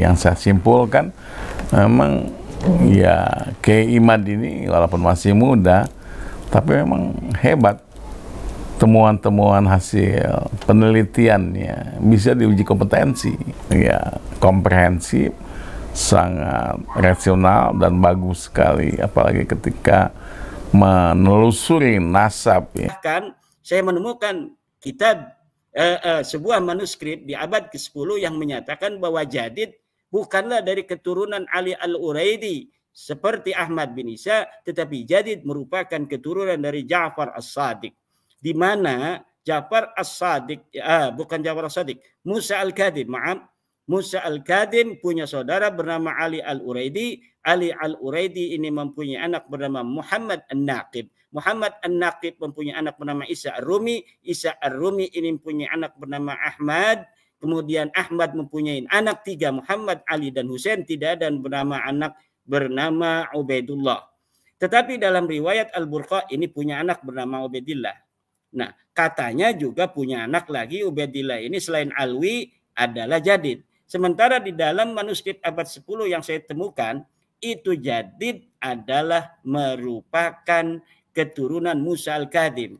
yang saya simpulkan memang ya Kiai Imad ini walaupun masih muda tapi memang hebat temuan-temuan hasil penelitiannya bisa diuji kompetensi ya komprehensif sangat rasional dan bagus sekali apalagi ketika menelusuri nasab ya. kan, saya menemukan kitab eh, eh, sebuah manuskrip di abad ke-10 yang menyatakan bahwa Jadid bukanlah dari keturunan Ali Al-Uraidi seperti Ahmad bin Isa tetapi jadi merupakan keturunan dari Ja'far As-Sadiq di mana Ja'far As-Sadiq ya, ah, bukan Ja'far As-Sadiq Musa Al-Kadim maaf Musa Al-Kadim punya saudara bernama Ali Al-Uraidi. Ali Al-Uraidi ini mempunyai anak bernama Muhammad An-Naqib. Muhammad An-Naqib mempunyai anak bernama Isa Ar-Rumi. Isa Ar-Rumi ini mempunyai anak bernama Ahmad Kemudian Ahmad mempunyai anak tiga Muhammad, Ali dan Husain tidak dan bernama anak bernama Ubaidullah. Tetapi dalam riwayat Al-Burqa ini punya anak bernama Ubaidillah. Nah, katanya juga punya anak lagi Ubaidillah ini selain Alwi adalah Jadid. Sementara di dalam manuskrip abad 10 yang saya temukan, itu Jadid adalah merupakan keturunan Musa al-Kadim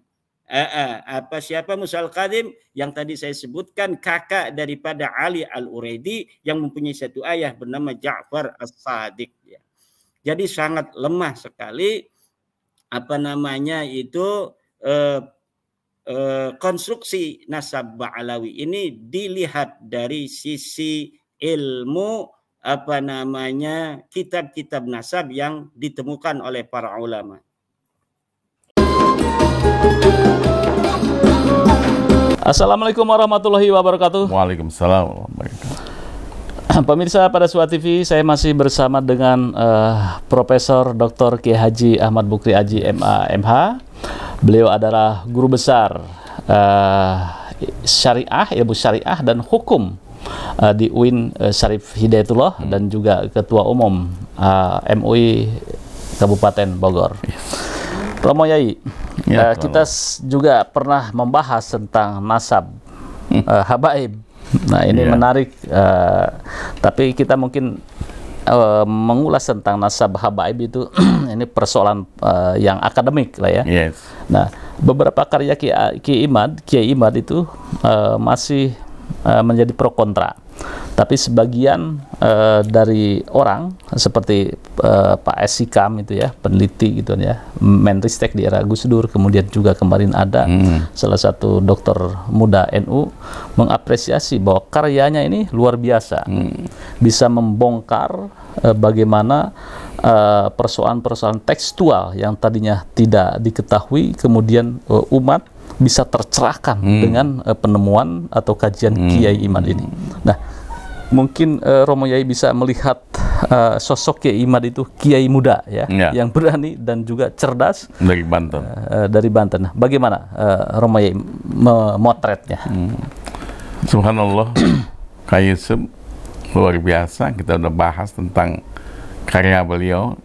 uh, apa siapa Musal Qadim yang tadi saya sebutkan kakak daripada Ali al Uredi yang mempunyai satu ayah bernama Ja'far As-Sadiq ya. Jadi sangat lemah sekali apa namanya itu eh, eh, konstruksi nasab Ba'alawi ini dilihat dari sisi ilmu apa namanya kitab-kitab nasab yang ditemukan oleh para ulama. Assalamualaikum warahmatullahi wabarakatuh. Waalaikumsalam warahmatullahi Pemirsa pada Suat TV, saya masih bersama dengan uh, Profesor Dr. Kiai Haji Ahmad Bukri Aji MA MH. Beliau adalah guru besar uh, syariah, ilmu syariah dan hukum uh, di UIN uh, Syarif Hidayatullah hmm. dan juga ketua umum uh, MUI Kabupaten Bogor. Yes. Romo Yai, ya, uh, kita juga pernah membahas tentang nasab uh, habaib. Nah ini ya. menarik, uh, tapi kita mungkin uh, mengulas tentang nasab habaib itu ini persoalan uh, yang akademik lah ya. Yes. Nah beberapa karya Kiai Ki Imad, Kiai Imad itu uh, masih Eh, menjadi pro kontra. Tapi sebagian uh, dari orang seperti uh, Pak Sikam itu ya, peneliti gitu ya, Menristek di era Gus Dur, kemudian juga kemarin ada hmm. salah satu dokter muda NU mengapresiasi bahwa karyanya ini luar biasa. Hmm. Bisa membongkar uh, bagaimana persoalan-persoalan tekstual yang tadinya tidak diketahui kemudian uh, umat bisa tercerahkan hmm. dengan uh, penemuan atau kajian hmm. Kiai Iman ini. Nah, mungkin uh, Romo Yai bisa melihat uh, sosok Kiai Iman itu Kiai muda ya, ya, yang berani dan juga cerdas dari Banten. Uh, dari Banten. Nah, bagaimana uh, Romo Yai memotretnya? Hmm. Subhanallah, Kiai luar biasa. Kita sudah bahas tentang karya beliau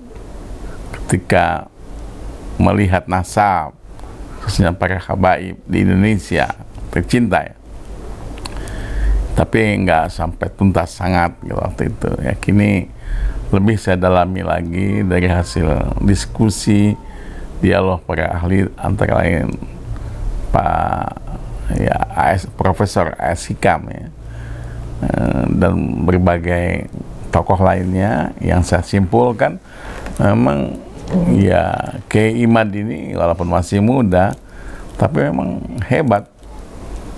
ketika melihat nasab khususnya para habaib di Indonesia tercinta ya tapi nggak sampai tuntas sangat gitu waktu itu ya kini lebih saya dalami lagi dari hasil diskusi dialog para ahli antara lain Pak ya AS, Profesor AS Hikam ya eh, dan berbagai tokoh lainnya yang saya simpulkan memang Iya, ke Iman ini walaupun masih muda, tapi memang hebat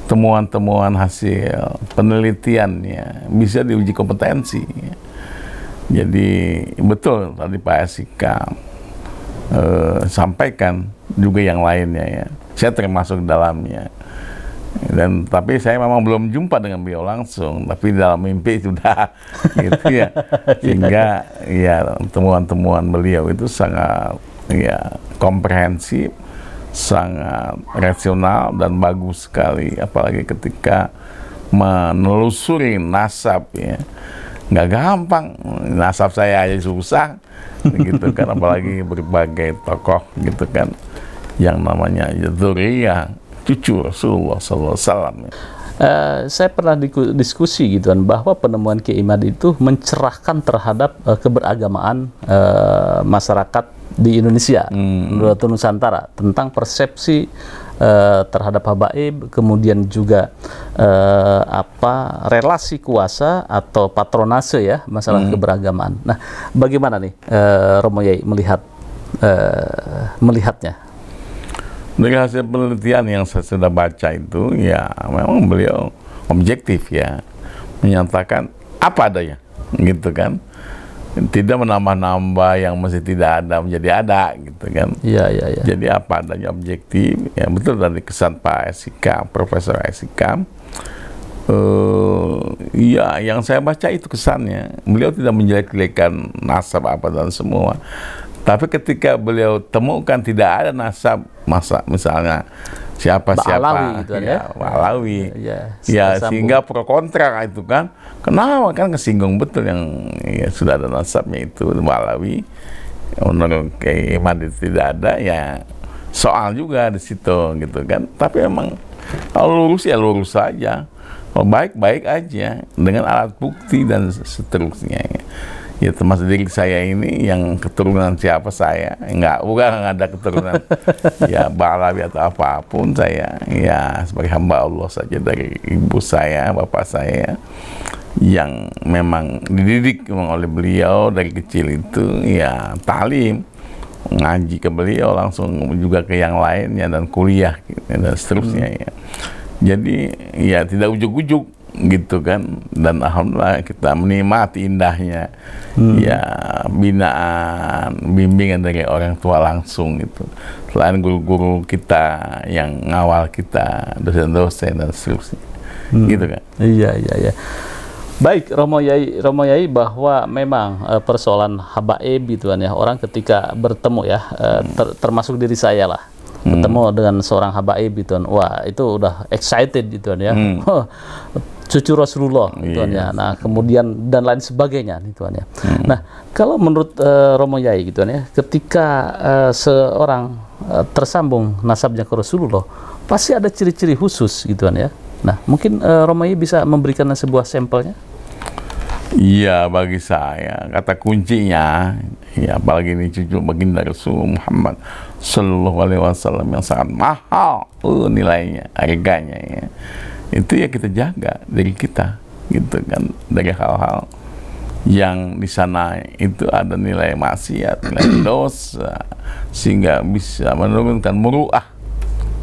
temuan-temuan hasil penelitiannya bisa diuji kompetensi. Jadi betul tadi Pak Sika eh, sampaikan juga yang lainnya ya. Saya termasuk dalamnya dan tapi saya memang belum jumpa dengan beliau langsung tapi dalam mimpi sudah gitu ya iya. sehingga ya temuan-temuan beliau itu sangat ya komprehensif sangat rasional dan bagus sekali apalagi ketika menelusuri nasab ya nggak gampang nasab saya aja susah gitu kan apalagi berbagai tokoh gitu kan yang namanya Zuriyah cucu Rasulullah SAW. Uh, eh, saya pernah diskusi gitu kan bahwa penemuan keimanan itu mencerahkan terhadap uh, keberagamaan uh, masyarakat di Indonesia hmm, hmm. menurut Nusantara tentang persepsi uh, terhadap habaib kemudian juga uh, apa relasi kuasa atau patronase ya masalah hmm. keberagamaan. Nah, bagaimana nih uh, Romo Yai melihat uh, melihatnya dengan hasil penelitian yang saya sudah baca itu, ya memang beliau objektif ya, menyatakan apa adanya, gitu kan. Tidak menambah-nambah yang masih tidak ada menjadi ada, gitu kan. Iya, iya, iya. Jadi apa adanya objektif, ya betul dari kesan Pak Esikam, Profesor Esikam, uh, eh, ya yang saya baca itu kesannya beliau tidak menjelek-jelekan nasab apa dan semua tapi ketika beliau temukan tidak ada nasab masa misalnya siapa siapa Alawi, ya, gitu kan ya, iya, iya. ya Alawi. Ya, ya sehingga pro kontra itu kan. Kenapa kan kesinggung betul yang ya, sudah ada nasabnya itu Alawi. keiman itu tidak ada ya soal juga di situ gitu kan. Tapi emang kalau lurus ya lurus saja. Baik-baik aja dengan alat bukti dan seterusnya. Ya ya gitu, termasuk diri saya ini yang keturunan siapa saya nggak bukan nggak ada keturunan ya balabi atau apapun saya ya sebagai hamba Allah saja dari ibu saya bapak saya yang memang dididik memang oleh beliau dari kecil itu ya talim ngaji ke beliau langsung juga ke yang lainnya dan kuliah gitu, dan seterusnya hmm. ya jadi ya tidak ujuk-ujuk gitu kan dan alhamdulillah kita menikmati indahnya hmm. ya binaan bimbingan dari orang tua langsung gitu selain guru-guru kita yang ngawal kita dosen-dosen dan seterusnya hmm. gitu kan iya iya iya Baik, Romo Yai, Romo Yai bahwa memang e, persoalan habaib gitu kan ya, orang ketika bertemu ya, e, ter termasuk diri saya lah, hmm. bertemu dengan seorang habaib gitu kan. wah itu udah excited gitu kan ya, hmm. Oh, cucu Rasulullah gitu kan yes. Ya. Iya. Nah, kemudian dan lain sebagainya gitu nih kan ya. Hmm. Nah, kalau menurut uh, Romo Yai gitu kan ya, ketika uh, seorang uh, tersambung nasabnya ke Rasulullah, pasti ada ciri-ciri khusus gitu ya. Nah, mungkin uh, Romo Yai bisa memberikan sebuah sampelnya? Iya, bagi saya kata kuncinya ya apalagi ini cucu baginda Rasul Muhammad Shallallahu Alaihi Wasallam yang sangat mahal uh, nilainya, harganya ya itu ya kita jaga dari kita gitu kan dari hal-hal yang di sana itu ada nilai maksiat, nilai dosa sehingga bisa menurunkan muruah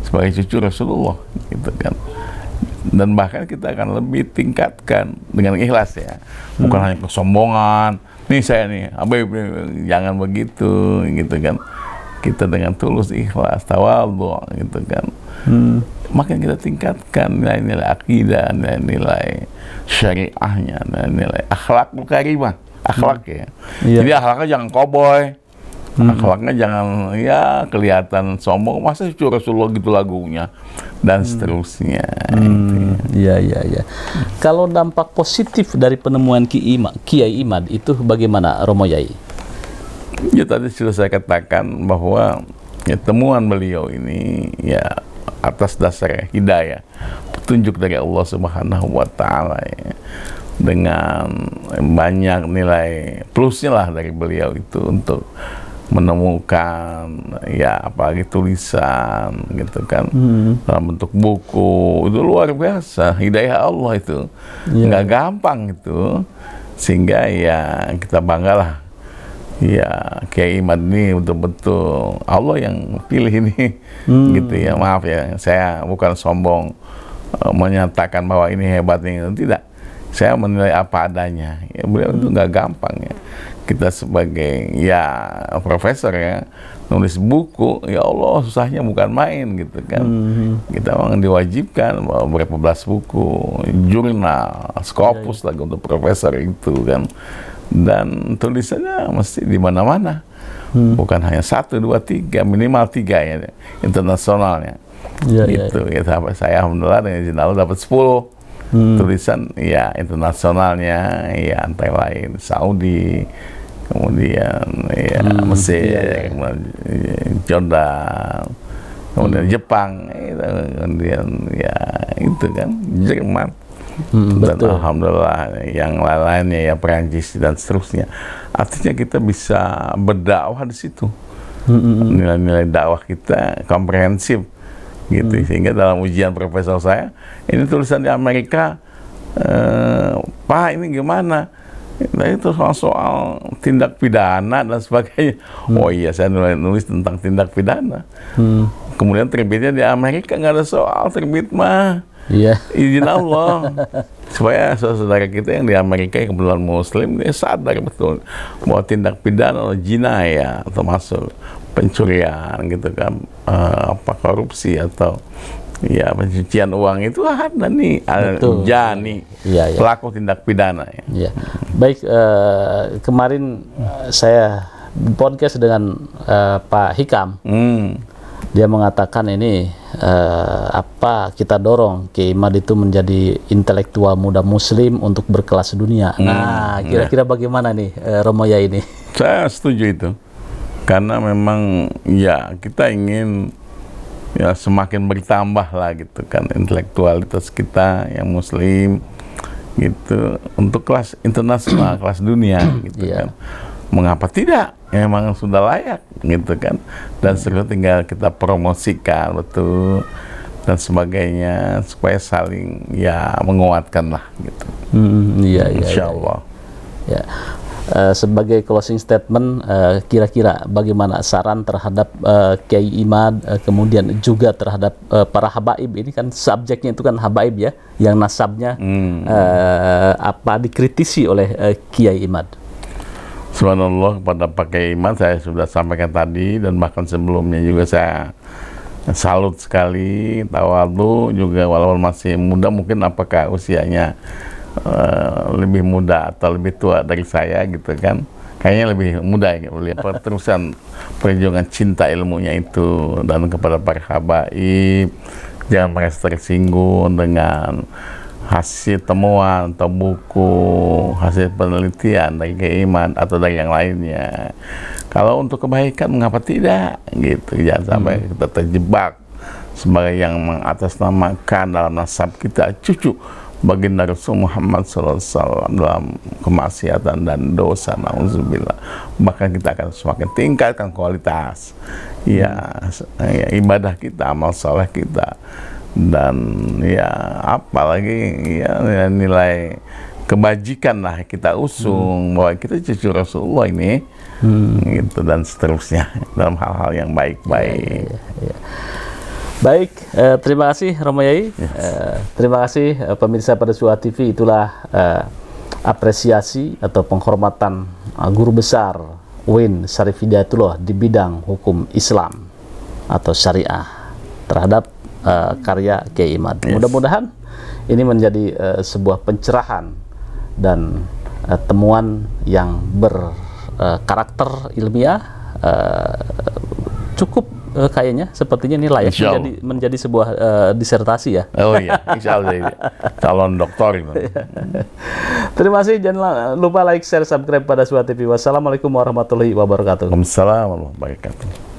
sebagai cucu Rasulullah gitu kan dan bahkan kita akan lebih tingkatkan dengan ikhlas ya bukan hmm. hanya kesombongan nih saya nih abai jangan begitu gitu kan kita dengan tulus ikhlas tawadhu gitu kan hmm makin kita tingkatkan nilai-nilai akidah, nilai-nilai syariahnya, nilai-nilai akhlak karimah, akhlak hmm. ya. Iya. Jadi akhlaknya jangan koboy, hmm. akhlaknya jangan ya kelihatan sombong, masa cucu Rasulullah gitu lagunya dan hmm. seterusnya. Hmm. Gitu ya iya iya. Hmm. Kalau dampak positif dari penemuan Ki Ima, Kiai Imad itu bagaimana Romo Yai? Ya tadi sudah saya katakan bahwa ya, temuan beliau ini ya atas dasar hidayah petunjuk dari Allah Subhanahu wa taala ya. dengan banyak nilai plusnya lah dari beliau itu untuk menemukan ya apalagi tulisan gitu kan hmm. dalam bentuk buku itu luar biasa hidayah Allah itu yeah. gampang itu sehingga ya kita banggalah ya kayak Imad ini betul-betul Allah yang pilih ini hmm. gitu ya maaf ya saya bukan sombong uh, menyatakan bahwa ini hebat nih tidak saya menilai apa adanya ya beliau hmm. itu nggak gampang ya kita sebagai ya profesor ya nulis buku ya Allah susahnya bukan main gitu kan hmm. kita memang diwajibkan bahwa berapa belas buku jurnal iya, iya. skopus ya, ya. lah untuk profesor itu kan dan tulisannya mesti di mana-mana. Hmm. Bukan hanya satu, dua, tiga, minimal tiga ya, internasionalnya. Ya, gitu. Ya, ya. ya saya alhamdulillah dengan izin Allah dapat sepuluh hmm. tulisan ya internasionalnya, ya antara lain Saudi, kemudian ya hmm. Iya, Mesir, ya, ya. kemudian eh, Jordan, kemudian hmm. Jepang, gitu. kemudian ya itu kan Jerman Hmm, dan betul. alhamdulillah yang lain lainnya ya Perancis dan seterusnya. Artinya kita bisa berdakwah di situ. Hmm. Nilai-nilai dakwah kita komprehensif gitu. Hmm. Sehingga dalam ujian profesor saya, ini tulisan di Amerika eh, Pak ini gimana? Nah itu soal-soal tindak pidana dan sebagainya. Hmm. Oh iya, saya nulis, nulis tentang tindak pidana. Hmm. Kemudian terbitnya di Amerika nggak ada soal terbit mah Iya. Izin Allah supaya saudara kita yang di Amerika yang kebetulan Muslim dia sadar betul bahwa tindak pidana atau ya, masuk termasuk pencurian gitu kan uh, apa korupsi atau ya pencucian uang itu ada nih al jani ya, ya. pelaku tindak pidana ya. ya. Baik uh, kemarin saya podcast dengan uh, Pak Hikam. Hmm dia mengatakan ini eh, apa kita dorong ke Imad itu menjadi intelektual muda muslim untuk berkelas dunia. Hmm. Nah, ya. kira-kira bagaimana nih eh, Romoya ini? Saya setuju itu. Karena memang ya kita ingin ya semakin bertambah lah gitu kan intelektualitas kita yang muslim gitu untuk kelas internasional, kelas dunia gitu yeah. kan. Mengapa tidak? Emang sudah layak gitu kan dan sekarang tinggal kita promosikan betul dan sebagainya supaya saling ya menguatkan lah gitu. Hmm, iya, iya, Insya Allah. Iya. Ya. Uh, sebagai closing statement, eh, kira-kira uh, bagaimana saran terhadap uh, Kiai Imad, uh, kemudian juga terhadap uh, para habaib ini kan subjeknya itu kan habaib ya, yang nasabnya hmm. uh, apa dikritisi oleh uh, Kiai Imad subhanallah kepada pakai iman saya sudah sampaikan tadi dan bahkan sebelumnya juga saya salut sekali tawadu juga walaupun masih muda mungkin apakah usianya uh, lebih muda atau lebih tua dari saya gitu kan kayaknya lebih muda ya melihat perterusan perjuangan cinta ilmunya itu dan kepada para habaib jangan merasa tersinggung dengan hasil temuan atau buku hasil penelitian dari keiman atau dari yang lainnya kalau untuk kebaikan mengapa tidak gitu jangan hmm. sampai kita terjebak sebagai yang mengatasnamakan dalam nasab kita cucu baginda Rasul Muhammad SAW dalam kemaksiatan dan dosa nauzubillah bahkan kita akan semakin tingkatkan kualitas ya, ya ibadah kita amal soleh kita dan ya apalagi ya, ya nilai kebajikan lah kita usung hmm. bahwa kita cucu Rasulullah ini hmm. gitu dan seterusnya dalam hal-hal yang baik-baik. Iya, iya, iya. Baik, eh, terima kasih Yai. Yes. Eh, terima kasih eh, pemirsa pada Suha TV itulah eh, apresiasi atau penghormatan eh, guru besar Win Syarif Hidayatullah di bidang hukum Islam atau syariah terhadap Eh, karya Kiai Imad. Yes. Mudah-mudahan ini menjadi uh, sebuah pencerahan dan uh, temuan yang berkarakter uh, ilmiah uh, cukup uh, kayaknya sepertinya ini layak menjadi menjadi sebuah uh, disertasi ya. Oh iya, Insya Allah calon doktor. Terima kasih jangan lupa like, share, subscribe pada Suat TV. Wassalamualaikum warahmatullahi wabarakatuh. Waalaikumsalam warahmatullahi wabarakatuh.